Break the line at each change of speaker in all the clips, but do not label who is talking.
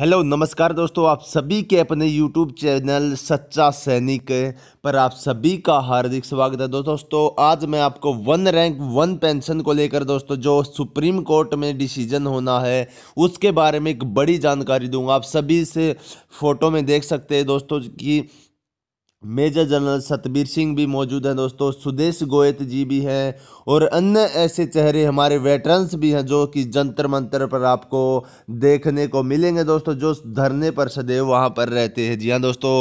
hello नमस्कार दोस्तों आप सभी के अपने यूट्यूब चैनल सच्चा सैनिक पर आप सभी का हार्दिक स्वागत है दोस्तों आज मैं आपको वन रैंक वन पेंशन को लेकर दोस्तों जो सुप्रीम कोर्ट में डिसीजन होना है उसके बारे में एक बड़ी जानकारी दूंगा आप सभी से फ़ोटो में देख सकते हैं दोस्तों की मेजर जनरल सतबीर सिंह भी मौजूद हैं दोस्तों सुदेश गोयत जी भी हैं और अन्य ऐसे चेहरे हमारे वेटरन्स भी हैं जो कि जंतर मंतर पर आपको देखने को मिलेंगे दोस्तों जो धरने पर सदैव वहाँ पर रहते हैं जी हाँ दोस्तों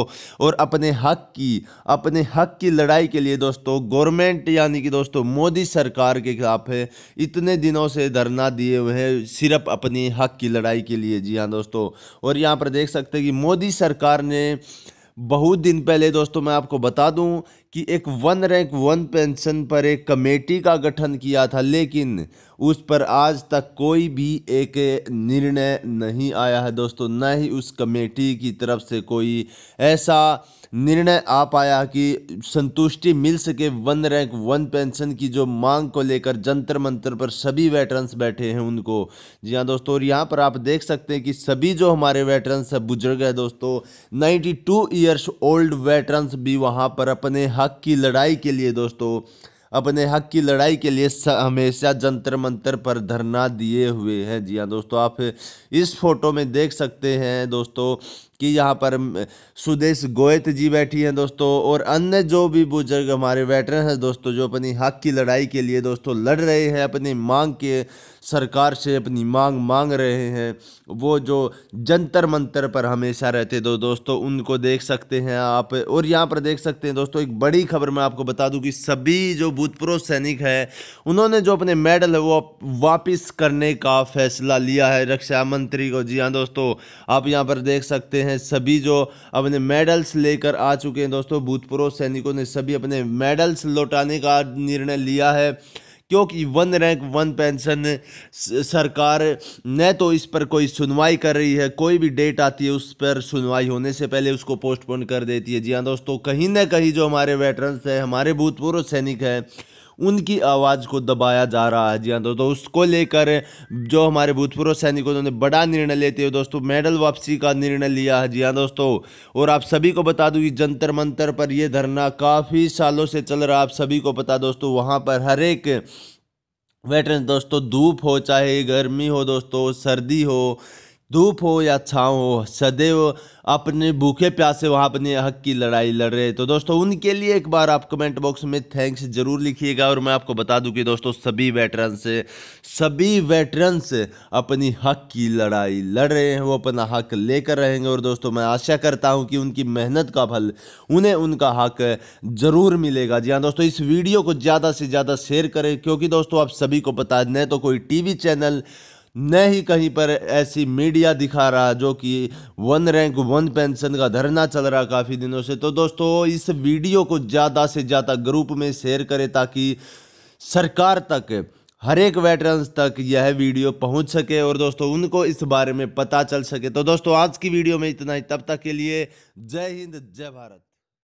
और अपने हक की अपने हक की लड़ाई के लिए दोस्तों गवर्नमेंट यानी कि दोस्तों मोदी सरकार के खिलाफ है इतने दिनों से धरना दिए हुए हैं सिर्फ अपने हक की लड़ाई के लिए जी हाँ दोस्तों और यहाँ पर देख सकते हैं कि मोदी सरकार ने बहुत दिन पहले दोस्तों मैं आपको बता दूं कि एक वन रैंक वन पेंशन पर एक कमेटी का गठन किया था लेकिन उस पर आज तक कोई भी एक निर्णय नहीं आया है दोस्तों न ही उस कमेटी की तरफ से कोई ऐसा निर्णय आ पाया कि संतुष्टि मिल सके वन रैंक वन पेंशन की जो मांग को लेकर जंतर मंतर पर सभी वेटरन्स बैठे हैं उनको जी हाँ दोस्तों और यहाँ पर आप देख सकते हैं कि सभी जो हमारे वेटरन्स हैं बुजुर्ग है दोस्तों 92 ईयर्स ओल्ड वेटरन्स भी वहाँ पर अपने हक की लड़ाई के लिए दोस्तों अपने हक की लड़ाई के लिए हमेशा जंतर मंतर पर धरना दिए हुए हैं जी हाँ दोस्तों आप इस फोटो में देख सकते हैं दोस्तों कि यहाँ पर सुदेश गोयत जी बैठी हैं दोस्तों और अन्य जो भी बुजुर्ग हमारे वेटरन हैं दोस्तों जो अपनी हक की लड़ाई के लिए दोस्तों लड़ रहे हैं अपनी मांग के सरकार से अपनी मांग मांग रहे हैं वो जो जंतर मंतर पर हमेशा रहते दो दोस्तों उनको देख सकते हैं आप और यहाँ पर देख सकते हैं दोस्तों एक बड़ी खबर मैं आपको बता दूँ कि सभी जो भूतपूर्व सैनिक हैं उन्होंने जो अपने मेडल है वो वापिस करने का फैसला लिया है रक्षा मंत्री को जी हाँ दोस्तों आप यहाँ पर देख सकते हैं हैं सभी जो अपने मेडल्स लेकर आ चुके हैं दोस्तों भूतपूर्व सैनिकों ने सभी अपने मेडल्स लौटाने का निर्णय लिया है क्योंकि वन रैंक वन पेंशन सरकार न तो इस पर कोई सुनवाई कर रही है कोई भी डेट आती है उस पर सुनवाई होने से पहले उसको पोस्टपोन कर देती है जी हाँ दोस्तों कहीं ना कहीं जो हमारे वेटरन्स हैं हमारे भूतपूर्व सैनिक हैं उनकी आवाज़ को दबाया जा रहा है जी हाँ दोस्तों उसको लेकर जो हमारे भूतपूर्व सैनिकों ने बड़ा निर्णय लेते हुए दोस्तों मेडल वापसी का निर्णय लिया है जी हाँ दोस्तों और आप सभी को बता दूँ जंतर मंतर पर यह धरना काफ़ी सालों से चल रहा आप सभी को पता दोस्तों वहाँ पर हर एक वेटरन दोस्तों धूप हो चाहे गर्मी हो दोस्तों सर्दी हो धूप हो या छाँव हो सदैव अपने भूखे प्यासे वहाँ अपने हक की लड़ाई लड़ रहे तो दोस्तों उनके लिए एक बार आप कमेंट बॉक्स में थैंक्स जरूर लिखिएगा और मैं आपको बता दूं कि दोस्तों सभी वेटरन्स सभी वेटरन्स अपनी हक की लड़ाई लड़ रहे हैं वो अपना हक लेकर रहेंगे और दोस्तों मैं आशा करता हूँ कि उनकी मेहनत का फल उन्हें उनका हक ज़रूर मिलेगा जी हाँ दोस्तों इस वीडियो को ज़्यादा से ज़्यादा शेयर करें क्योंकि दोस्तों आप सभी को पता है न तो कोई टी चैनल न ही कहीं पर ऐसी मीडिया दिखा रहा जो कि वन रैंक वन पेंशन का धरना चल रहा काफ़ी दिनों से तो दोस्तों इस वीडियो को ज़्यादा से ज़्यादा ग्रुप में शेयर करें ताकि सरकार तक हर एक वेटरन्स तक यह वीडियो पहुंच सके और दोस्तों उनको इस बारे में पता चल सके तो दोस्तों आज की वीडियो में इतना ही तब तक के लिए जय हिंद जय भारत